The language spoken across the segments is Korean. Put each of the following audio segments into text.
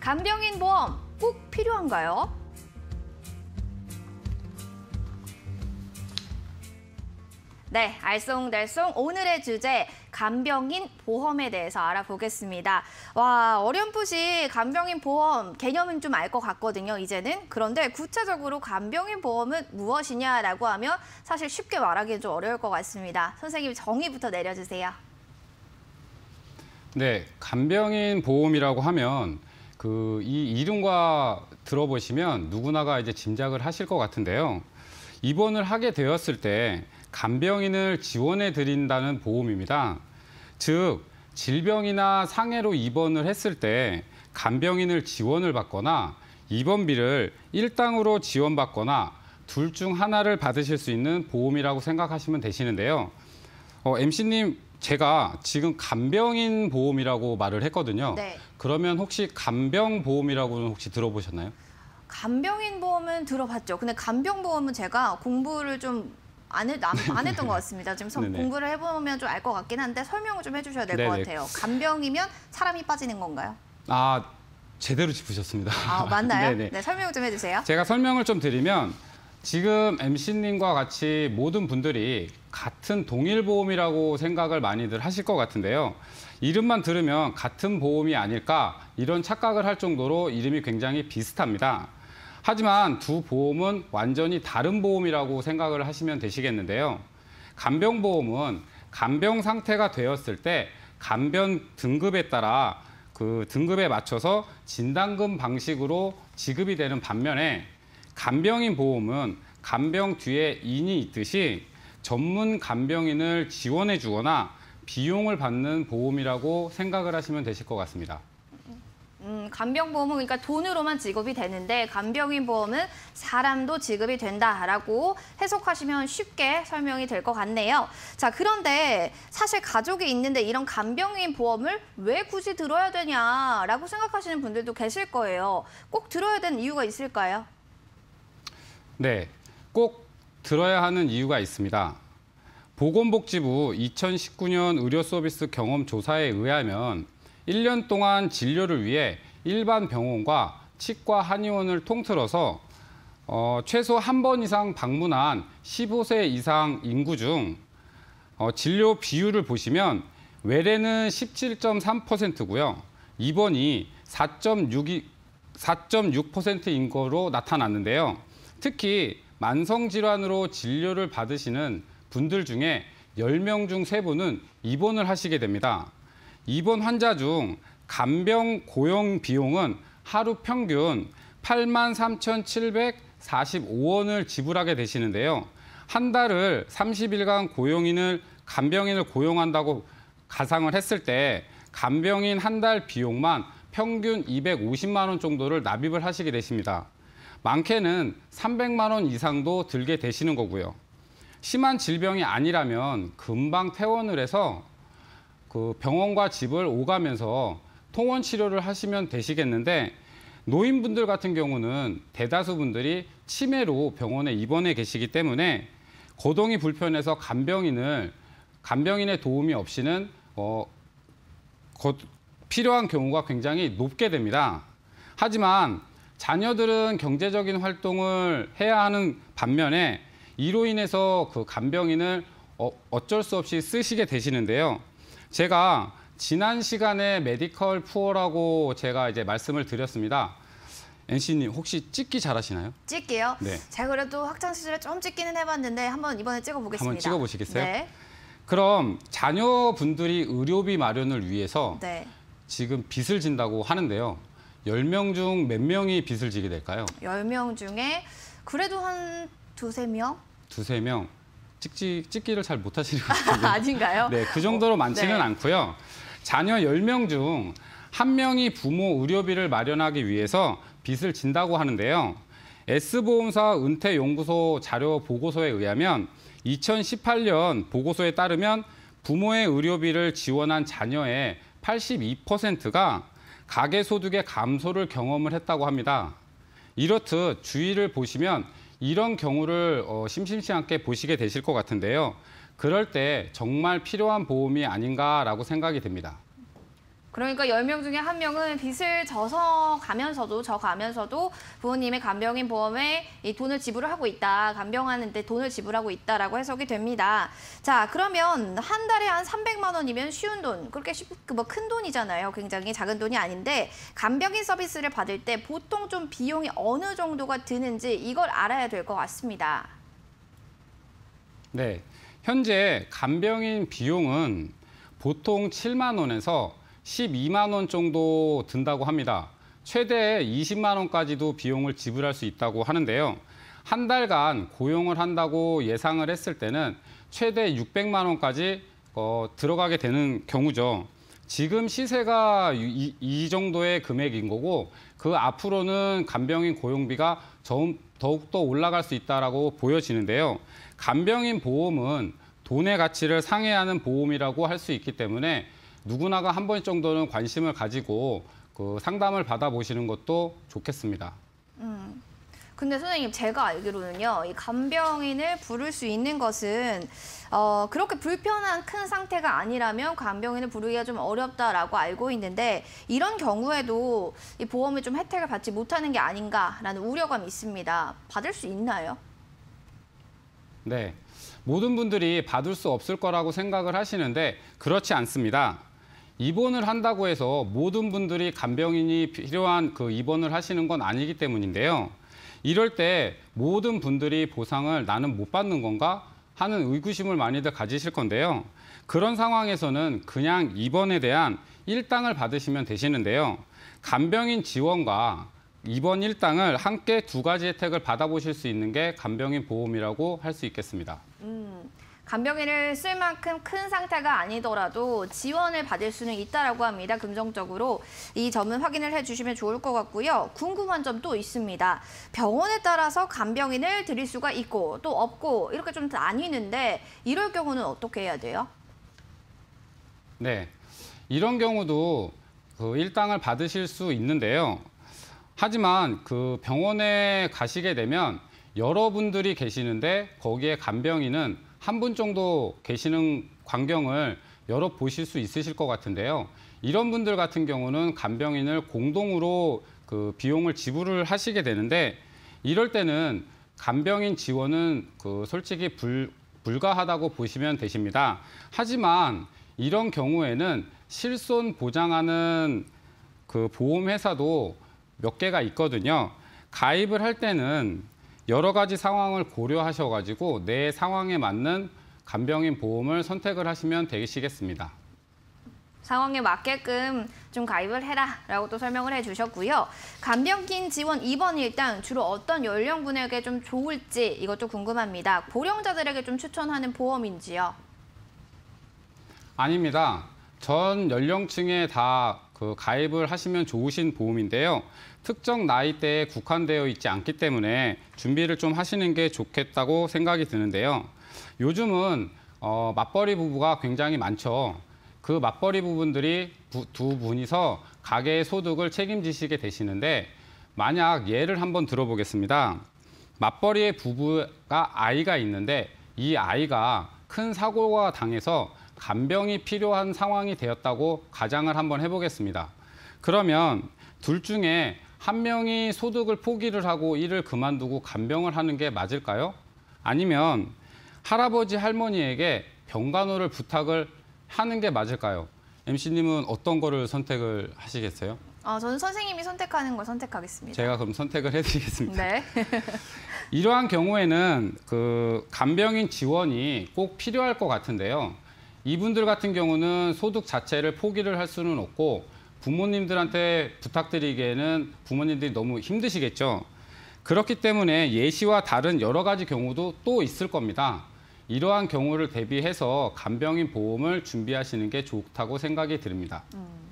간병인 보험 꼭 필요한가요? 네, 알쏭달쏭 오늘의 주제 간병인 보험에 대해서 알아보겠습니다. 와, 어렴풋이 간병인 보험 개념은 좀 알 것 같거든요, 이제는. 그런데 구체적으로 간병인 보험은 무엇이냐라고 하면 사실 쉽게 말하기는 좀 어려울 것 같습니다. 선생님 정의부터 내려주세요. 네, 간병인 보험이라고 하면 그이 이름과 들어보시면 누구나가 이제 짐작을 하실 것 같은데요. 입원을 하게 되었을 때 간병인을 지원해 드린다는 보험입니다. 즉 질병이나 상해로 입원을 했을 때 간병인을 지원을 받거나 입원비를 일당으로 지원받거나 둘 중 하나를 받으실 수 있는 보험이라고 생각하시면 되시는데요. 어, MC님 제가 지금 간병인 보험이라고 말을 했거든요. 네. 그러면 혹시 간병 보험이라고는 혹시 들어보셨나요? 간병인 보험은 들어봤죠. 근데 간병 보험은 제가 공부를 좀 안, 했, 던것 같습니다. 지금 네, 네. 공부를 해보면 좀 알 것 같긴 한데 설명을 좀 해주셔야 될것 네, 같아요. 간병이면 사람이 빠지는 건가요? 아 제대로 짚으셨습니다. 아 맞나요? 네 설명 좀 해주세요. 제가 설명을 좀 드리면 지금 MC님과 같이 모든 분들이 같은 동일 보험이라고 생각을 많이들 하실 것 같은데요. 이름만 들으면 같은 보험이 아닐까 이런 착각을 할 정도로 이름이 굉장히 비슷합니다. 하지만 두 보험은 완전히 다른 보험이라고 생각을 하시면 되시겠는데요. 간병보험은 간병 상태가 되었을 때 간병 등급에 따라 그 등급에 맞춰서 진단금 방식으로 지급이 되는 반면에 간병인 보험은 간병 뒤에 인이 있듯이 전문 간병인을 지원해 주거나 비용을 받는 보험이라고 생각을 하시면 되실 것 같습니다. 음, 간병보험은 그러니까 돈으로만 지급이 되는데 간병인 보험은 사람도 지급이 된다라고 해석하시면 쉽게 설명이 될 것 같네요. 자 그런데 사실 가족이 있는데 이런 간병인 보험을 왜 굳이 들어야 되냐라고 생각하시는 분들도 계실 거예요. 꼭 들어야 되는 이유가 있을까요? 네, 꼭 들어야 하는 이유가 있습니다. 보건복지부 2019년 의료서비스 경험 조사에 의하면 1년 동안 진료를 위해 일반 병원과 치과 한의원을 통틀어서 어, 최소 한 번 이상 방문한 15세 이상 인구 중 어, 진료 비율을 보시면 외래는 17.3%고요. 입원이 4.6%인 거로 나타났는데요. 특히 만성 질환으로 진료를 받으시는 분들 중에 10명 중 3분은 입원을 하시게 됩니다. 입원 환자 중 간병 고용 비용은 하루 평균 8만 3,745원을 지불하게 되시는데요. 한 달을 30일간 고용인을 간병인을 고용한다고 가상을 했을 때 간병인 한 달 비용만 평균 250만 원 정도를 납입을 하시게 되십니다. 많게는 300만 원 이상도 들게 되시는 거고요. 심한 질병이 아니라면 금방 퇴원을 해서 그 병원과 집을 오가면서 통원 치료를 하시면 되시겠는데 노인분들 같은 경우는 대다수 분들이 치매로 병원에 입원해 계시기 때문에 거동이 불편해서 간병인을 간병인의 도움이 없이는 어, 거, 필요한 경우가 굉장히 높게 됩니다. 하지만 자녀들은 경제적인 활동을 해야 하는 반면에 이로 인해서 그 간병인을 어, 어쩔 수 없이 쓰시게 되시는데요. 제가 지난 시간에 메디컬 푸어라고 제가 이제 말씀을 드렸습니다. NC님 혹시 찍기 잘하시나요? 찍기요? 네. 제가 그래도 학창 시절에 좀 찍기는 해봤는데 한번 이번에 찍어보겠습니다. 한번 찍어보시겠어요? 네. 그럼 자녀분들이 의료비 마련을 위해서 네. 지금 빚을 진다고 하는데요. 열명중몇 명이 빚을 지게 될까요? 열명 중에 그래도 한 두세 명? 두세 명. 찍기, 찍기를 잘 못하시는 것 같은데. 아닌가요? 네, 그 정도로 어, 네. 많지는 네. 않고요. 자녀 10명 중 한명이 부모 의료비를 마련하기 위해서 빚을 진다고 하는데요. S보험사 은퇴연구소 자료 보고서에 의하면 2018년 보고서에 따르면 부모의 의료비를 지원한 자녀의 82%가 가계 소득의 감소를 경험을 했다고 합니다. 이렇듯 주의를 보시면 이런 경우를 어, 심심치 않게 보시게 되실 것 같은데요. 그럴 때 정말 필요한 보험이 아닌가라고 생각이 됩니다. 그러니까 열 명 중에 한명은 빚을 져서 가면서도 져 가면서도 부모님의 간병인 보험에 이 돈을 지불 하고 있다. 간병하는데 돈을 지불하고 있다라고 해석이 됩니다. 자, 그러면 한 달에 한 300만 원이면 쉬운 돈. 그렇게 그 뭐큰 돈이잖아요. 굉장히 작은 돈이 아닌데 간병인 서비스를 받을 때 보통 좀 비용이 어느 정도가 드는지 이걸 알아야 될 것 같습니다. 네. 현재 간병인 비용은 보통 7만 원에서 12만 원 정도 든다고 합니다. 최대 20만 원까지도 비용을 지불할 수 있다고 하는데요. 한 달간 고용을 한다고 예상을 했을 때는 최대 600만 원까지 어, 들어가게 되는 경우죠. 지금 시세가 이, 이, 정도의 금액인 거고 그 앞으로는 간병인 고용비가 점, 더욱더 올라갈 수 있다라고 보여지는데요. 간병인 보험은 돈의 가치를 상회하는 보험이라고 할 수 있기 때문에 누구나가 한 번 정도는 관심을 가지고 그 상담을 받아보시는 것도 좋겠습니다. 음. 근데 선생님 제가 알기로는요 이 간병인을 부를 수 있는 것은 어 그렇게 불편한 큰 상태가 아니라면 간병인을 부르기가 좀 어렵다라고 알고 있는데 이런 경우에도 이 보험이 좀 혜택을 받지 못하는 게 아닌가라는 우려감이 있습니다. 받을 수 있나요? 네. 모든 분들이 받을 수 없을 거라고 생각을 하시는데 그렇지 않습니다. 입원을 한다고 해서 모든 분들이 간병인이 필요한 그 입원을 하시는 건 아니기 때문인데요. 이럴 때 모든 분들이 보상을 나는 못 받는 건가 하는 의구심을 많이들 가지실 건데요. 그런 상황에서는 그냥 입원에 대한 일당을 받으시면 되시는데요. 간병인 지원과 입원 일당을 함께 두 가지 혜택을 받아보실 수 있는 게 간병인 보험이라고 할 수 있겠습니다. 음. 간병인을 쓸 만큼 큰 상태가 아니더라도 지원을 받을 수는 있다라고 합니다. 긍정적으로 이 점은 확인을 해주시면 좋을 것 같고요. 궁금한 점도 있습니다. 병원에 따라서 간병인을 드릴 수가 있고 또 없고 이렇게 좀 나뉘는데 이럴 경우는 어떻게 해야 돼요? 네, 이런 경우도 그 일당을 받으실 수 있는데요. 하지만 그 병원에 가시게 되면 여러분들이 계시는데 거기에 간병인은 한분 정도 계시는 광경을 여러 보실 수 있으실 것 같은데요. 이런 분들 같은 경우는 간병인을 공동으로 그 비용을 지불을 하시게 되는데 이럴 때는 간병인 지원은 그 솔직히 불, 불가하다고 보시면 되십니다. 하지만 이런 경우에는 실손 보장하는 그 보험회사도 몇 개가 있거든요. 가입을 할 때는 여러 가지 상황을 고려하셔가지고 내 상황에 맞는 간병인 보험을 선택을 하시면 되시겠습니다. 상황에 맞게끔 좀 가입을 해라 라고 또 설명을 해주셨고요. 간병인 지원 2번 일당 주로 어떤 연령분에게 좀 좋을지 이것도 궁금합니다. 고령자들에게 좀 추천하는 보험인지요? 아닙니다. 전 연령층에 다 그 가입을 하시면 좋으신 보험인데요. 특정 나이대에 국한되어 있지 않기 때문에 준비를 좀 하시는 게 좋겠다고 생각이 드는데요. 요즘은 어, 맞벌이 부부가 굉장히 많죠. 그 맞벌이 부분들이 부, 두 분이서 가게의 소득을 책임지시게 되시는데 만약 예를 한번 들어보겠습니다. 맞벌이의 부부가 아이가 있는데 이 아이가 큰 사고가 당해서 간병이 필요한 상황이 되었다고 가장을 한번 해보겠습니다. 그러면 둘 중에 한 명이 소득을 포기를 하고 일을 그만두고 간병을 하는 게 맞을까요? 아니면 할아버지 할머니에게 병간호를 부탁을 하는 게 맞을까요? MC님은 어떤 거를 선택을 하시겠어요? 아, 저는 선생님이 선택하는 걸 선택하겠습니다. 제가 그럼 선택을 해드리겠습니다. 네. 이러한 경우에는 그 간병인 지원이 꼭 필요할 것 같은데요. 이분들 같은 경우는 소득 자체를 포기를 할 수는 없고 부모님들한테 부탁드리기에는 부모님들이 너무 힘드시겠죠. 그렇기 때문에 예시와 다른 여러 가지 경우도 또 있을 겁니다. 이러한 경우를 대비해서 간병인 보험을 준비하시는 게 좋다고 생각이 듭니다. 음.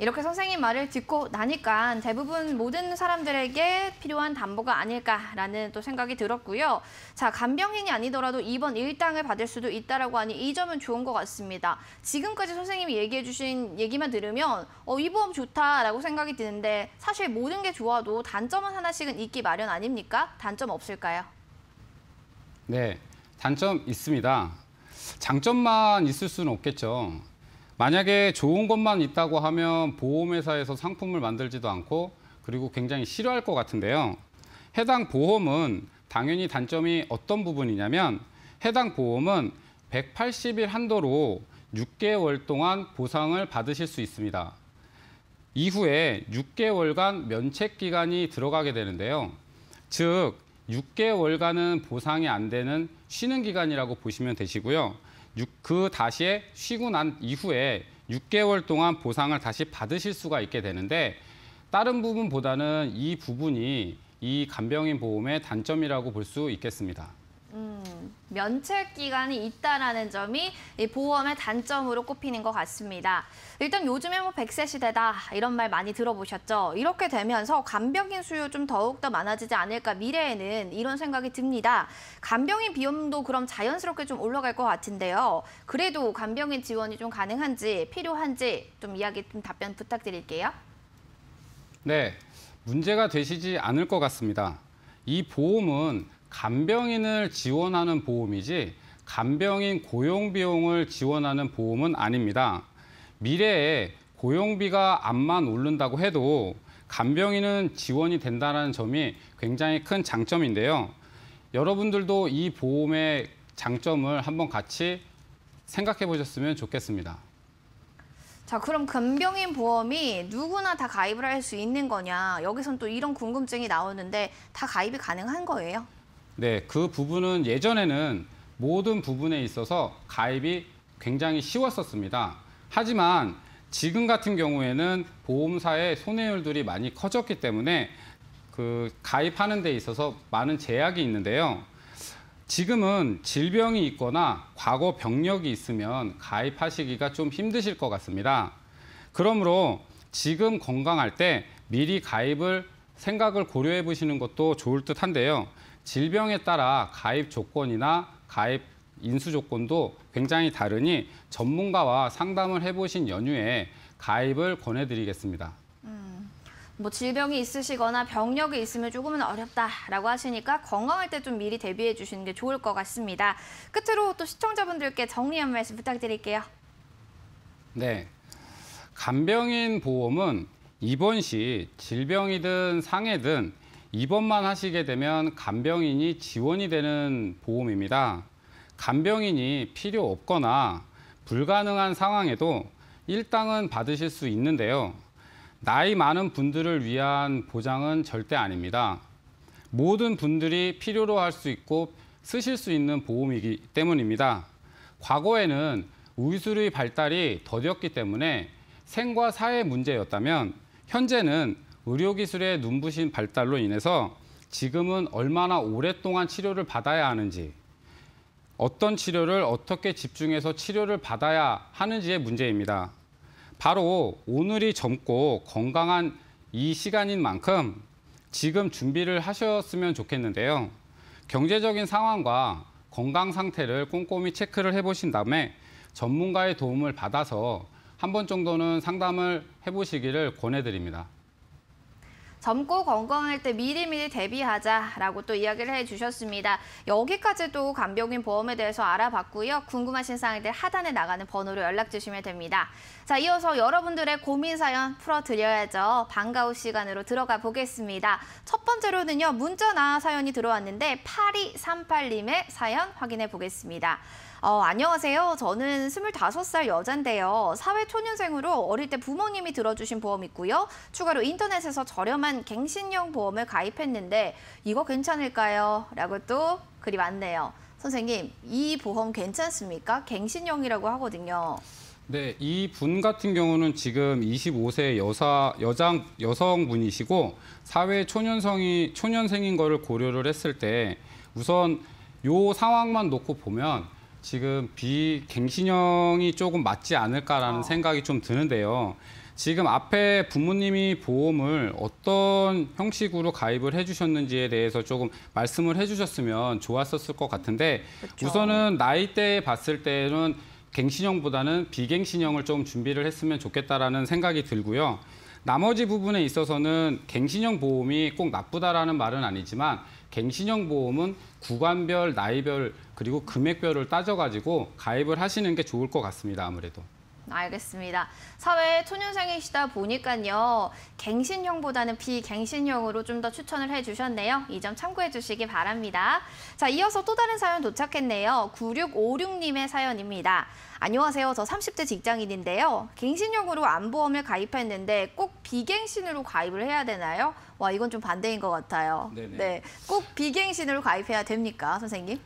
이렇게 선생님 말을 듣고 나니까 대부분 모든 사람들에게 필요한 담보가 아닐까라는 또 생각이 들었고요. 자, 간병인이 아니더라도 이번 일당을 받을 수도 있다라고 하니 이 점은 좋은 것 같습니다. 지금까지 선생님이 얘기해 주신 얘기만 들으면 어, 이 보험 좋다라고 생각이 드는데 사실 모든 게 좋아도 단점은 하나씩은 있기 마련 아닙니까? 단점 없을까요? 네, 단점 있습니다. 장점만 있을 수는 없겠죠. 만약에 좋은 것만 있다고 하면 보험회사에서 상품을 만들지도 않고 그리고 굉장히 싫어할 것 같은데요. 해당 보험은 당연히 단점이 어떤 부분이냐면 해당 보험은 180일 한도로 6개월 동안 보상을 받으실 수 있습니다. 이후에 6개월간 면책 기간이 들어가게 되는데요. 즉 6개월간은 보상이 안 되는 쉬는 기간이라고 보시면 되시고요. 그 다시에 쉬고 난 이후에 6개월 동안 보상을 다시 받으실 수가 있게 되는데 다른 부분보다는 이 부분이 이 간병인 보험의 단점이라고 볼 수 있겠습니다. 면책 기간이 있다라는 점이 보험의 단점으로 꼽히는 것 같습니다. 일단 요즘에 뭐 100세 시대다 이런 말 많이 들어보셨죠? 이렇게 되면서 간병인 수요 좀 더욱더 많아지지 않을까 미래에는 이런 생각이 듭니다. 간병인 비용도 그럼 자연스럽게 좀 올라갈 것 같은데요. 그래도 간병인 지원이 좀 가능한지 필요한지 좀 이야기 좀 답변 부탁드릴게요. 네, 문제가 되시지 않을 것 같습니다. 이 보험은 간병인을 지원하는 보험이지 간병인 고용 비용을 지원하는 보험은 아닙니다. 미래에 고용비가 암만 오른다고 해도 간병인은 지원이 된다는 점이 굉장히 큰 장점인데요. 여러분들도 이 보험의 장점을 한번 같이 생각해 보셨으면 좋겠습니다. 자, 그럼 간병인 보험이 누구나 다 가입을 할 수 있는 거냐? 여기선 또 이런 궁금증이 나오는데 다 가입이 가능한 거예요? 네, 그 부분은 예전에는 모든 부분에 있어서 가입이 굉장히 쉬웠었습니다. 하지만 지금 같은 경우에는 보험사의 손해율들이 많이 커졌기 때문에 그 가입하는 데 있어서 많은 제약이 있는데요. 지금은 질병이 있거나 과거 병력이 있으면 가입하시기가 좀 힘드실 것 같습니다. 그러므로 지금 건강할 때 미리 가입을 생각을 고려해 보시는 것도 좋을 듯 한데요. 질병에 따라 가입 조건이나 가입 인수 조건도 굉장히 다르니 전문가와 상담을 해보신 연유에 가입을 권해드리겠습니다. 음, 뭐 질병이 있으시거나 병력이 있으면 조금은 어렵다라고 하시니까 건강할 때 좀 미리 대비해 주시는 게 좋을 것 같습니다. 끝으로 또 시청자분들께 정리 한 말씀 부탁드릴게요. 네. 간병인 보험은 입원 시 질병이든 상해든 입원만 하시게 되면 간병인이 지원이 되는 보험입니다. 간병인이 필요 없거나 불가능한 상황에도 일당은 받으실 수 있는데요. 나이 많은 분들을 위한 보장은 절대 아닙니다. 모든 분들이 필요로 할 수 있고 쓰실 수 있는 보험이기 때문입니다. 과거에는 의술의 발달이 더뎠기 때문에 생과 사의 문제였다면 현재는 의료기술의 눈부신 발달로 인해서 지금은 얼마나 오랫동안 치료를 받아야 하는지, 어떤 치료를 어떻게 집중해서 치료를 받아야 하는지의 문제입니다. 바로 오늘이 젊고 건강한 이 시간인 만큼 지금 준비를 하셨으면 좋겠는데요. 경제적인 상황과 건강 상태를 꼼꼼히 체크를 해보신 다음에 전문가의 도움을 받아서 한 번 정도는 상담을 해보시기를 권해드립니다. 젊고 건강할 때 미리미리 대비하자라고 또 이야기를 해주셨습니다. 여기까지도 간병인 보험에 대해서 알아봤고요. 궁금하신 사항들 하단에 나가는 번호로 연락 주시면 됩니다. 자, 이어서 여러분들의 고민 사연 풀어드려야죠. 반가운 시간으로 들어가 보겠습니다. 첫 번째로는요. 문자나 사연이 들어왔는데 8238님의 사연 확인해 보겠습니다. 어, 안녕하세요. 저는 25살 여잔데요. 사회초년생으로 어릴 때 부모님이 들어주신 보험 있고요. 추가로 인터넷에서 저렴한 저렴한 갱신형 보험을 가입했는데 이거 괜찮을까요? 라고 또 글이 많네요. 선생님, 이 보험 괜찮습니까? 갱신형이라고 하거든요. 네, 이 분 같은 경우는 지금 25세 여사 여장 여성분이시고 사회 초년성이 초년생인 거를 고려를 했을 때 우선 요 상황만 놓고 보면 지금 비갱신형이 조금 맞지 않을까라는 어. 생각이 좀 드는데요. 지금 앞에 부모님이 보험을 어떤 형식으로 가입을 해주셨는지에 대해서 조금 말씀을 해주셨으면 좋았었을 것 같은데 그렇죠. 우선은 나이대에 봤을 때는 갱신형보다는 비갱신형을 좀 준비를 했으면 좋겠다라는 생각이 들고요. 나머지 부분에 있어서는 갱신형 보험이 꼭 나쁘다라는 말은 아니지만 갱신형 보험은 구간별, 나이별 그리고 금액별을 따져가지고 가입을 하시는 게 좋을 것 같습니다. 아무래도. 알겠습니다. 사회에 초년생이시다 보니까요. 갱신형보다는 비갱신형으로 좀 더 추천을 해주셨네요. 이 점 참고해 주시기 바랍니다. 자, 이어서 또 다른 사연 도착했네요. 9656님의 사연입니다. 안녕하세요. 저 30대 직장인인데요. 갱신형으로 안보험을 가입했는데 꼭 비갱신으로 가입을 해야 되나요? 와, 이건 좀 반대인 것 같아요. 네네. 네. 꼭 비갱신으로 가입해야 됩니까, 선생님?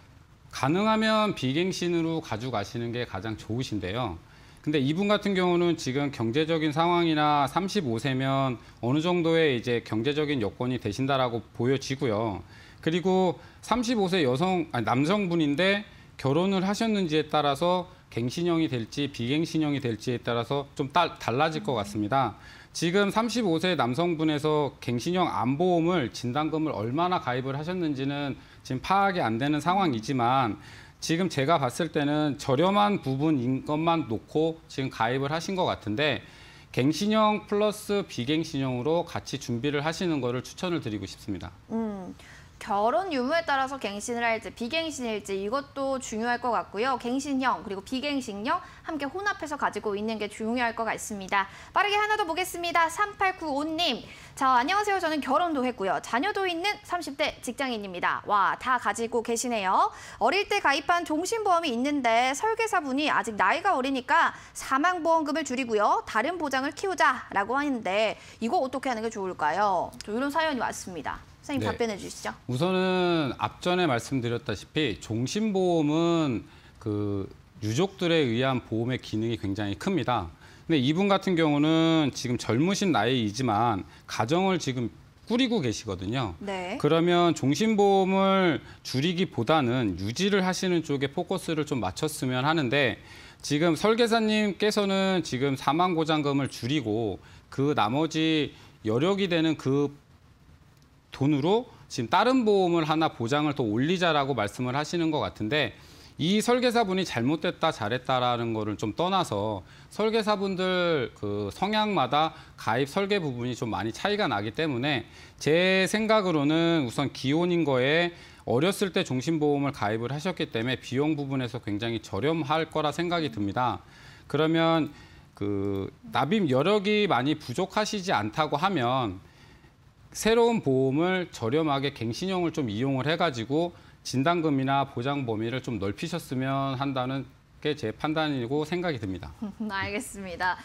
가능하면 비갱신으로 가져가시는 게 가장 좋으신데요. 근데 이분 같은 경우는 지금 경제적인 상황이나 35세면 어느 정도의 이제 경제적인 여건이 되신다라고 보여지고요. 그리고 35세 여성 아니 남성분인데 결혼을 하셨는지에 따라서 갱신형이 될지 비갱신형이 될지에 따라서 좀 따, 달라질 것 같습니다. 지금 35세 남성분에서 갱신형 암보험을 진단금을 얼마나 가입을 하셨는지는 지금 파악이 안 되는 상황이지만 지금 제가 봤을 때는 저렴한 부분인 것만 놓고 지금 가입을 하신 것 같은데 갱신형 플러스 비갱신형으로 같이 준비를 하시는 것을 추천을 드리고 싶습니다. 음, 결혼 유무에 따라서 갱신을 할지 비갱신일지 이것도 중요할 것 같고요. 갱신형 그리고 비갱신형 함께 혼합해서 가지고 있는 게 중요할 것 같습니다. 빠르게 하나 더 보겠습니다. 3895님. 자, 안녕하세요. 저는 결혼도 했고요. 자녀도 있는 30대 직장인입니다. 와, 다 가지고 계시네요. 어릴 때 가입한 종신보험이 있는데 설계사분이 아직 나이가 어리니까 사망보험금을 줄이고요. 다른 보장을 키우자라고 하는데 이거 어떻게 하는 게 좋을까요? 이런 사연이 왔습니다. 선생님 네. 답변해 주시죠. 우선은 앞전에 말씀드렸다시피 종신보험은 그 유족들에 의한 보험의 기능이 굉장히 큽니다. 근데 이분 같은 경우는 지금 젊으신 나이이지만 가정을 지금 꾸리고 계시거든요. 네. 그러면 종신보험을 줄이기보다는 유지를 하시는 쪽에 포커스를 좀 맞췄으면 하는데 지금 설계사님께서는 지금 사망 보장금을 줄이고 그 나머지 여력이 되는 그 돈으로 지금 다른 보험을 하나 보장을 더 올리자라고 말씀을 하시는 것 같은데 이 설계사분이 잘못됐다 잘했다라는 거를 좀 떠나서 설계사분들 그 성향마다 가입 설계 부분이 좀 많이 차이가 나기 때문에 제 생각으로는 우선 기혼인 거에 어렸을 때 종신보험을 가입을 하셨기 때문에 비용 부분에서 굉장히 저렴할 거라 생각이 듭니다. 그러면 그 납입 여력이 많이 부족하시지 않다고 하면 새로운 보험을 저렴하게 갱신형을 좀 이용을 해가지고 진단금이나 보장 범위를 좀 넓히셨으면 한다는 게 제 판단이고 생각이 듭니다. 알겠습니다.